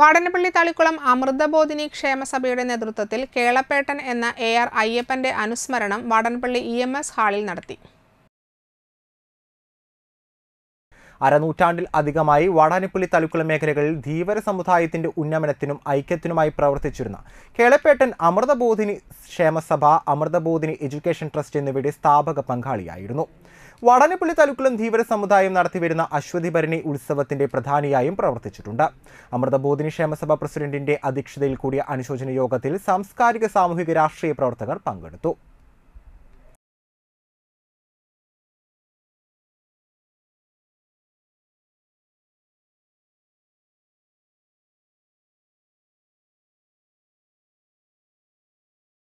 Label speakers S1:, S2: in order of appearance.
S1: വാടനപ്പള്ളി തളിക്കുളം അമൃതബോധിനി ക്ഷേമസഭയുടെ നേതൃത്വത്തിൽ കേളപ്പേട്ടൻ എന്ന A R അയ്യപ്പന്റെ അനുസ്മരണം വാടനപ്പള്ളി ഇ എം എസ് ഹാളിൽ നടത്തി
S2: അരനൂറ്റാണ്ടിൽ അധികമായി വാടാനിപ്പള്ളി തലുക്കുള മേഖലകളിൽ ധീവര സമുദായത്തിന്റെ ഉന്നമനത്തിനും ഐക്യത്തിനുമായി പ്രവർത്തിച്ചിരുന്ന കേളപ്പേട്ടൻ അമൃതബോധിനി ക്ഷേമസഭ അമൃതബോധിനി എഡ്യൂക്കേഷൻ ട്രസ്റ്റ് എന്നിവയുടെ സ്ഥാപക പങ്കാളിയായിരുന്നു വടനപ്പള്ളി തലുക്കുളം ധീവര സമുദായം നടത്തിവരുന്ന ഭരണി ഉത്സവത്തിന്റെ പ്രധാനിയായും പ്രവർത്തിച്ചിട്ടുണ്ട് അമൃതബോധിനി ക്ഷേമസഭ പ്രസിഡന്റിന്റെ അധ്യക്ഷതയിൽ കൂടിയ അനുശോചന യോഗത്തിൽ സാംസ്കാരിക സാമൂഹിക രാഷ്ട്രീയ പ്രവർത്തകർ പങ്കെടുത്തു